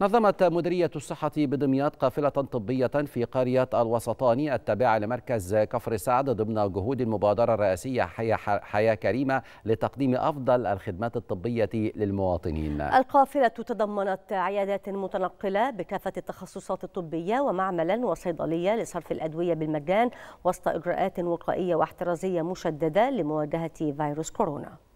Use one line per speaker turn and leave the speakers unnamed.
نظمت مديرية الصحة بدمياط قافلة طبية في قرية الوسطاني التابعة لمركز كفر سعد ضمن جهود المبادرة الرئاسية حياة, حياة كريمة لتقديم أفضل الخدمات الطبية للمواطنين
القافلة تضمنت عيادات متنقلة بكافة التخصصات الطبية ومعملا وصيدلية لصرف الأدوية بالمجان وسط إجراءات وقائية واحترازية مشددة لمواجهة فيروس كورونا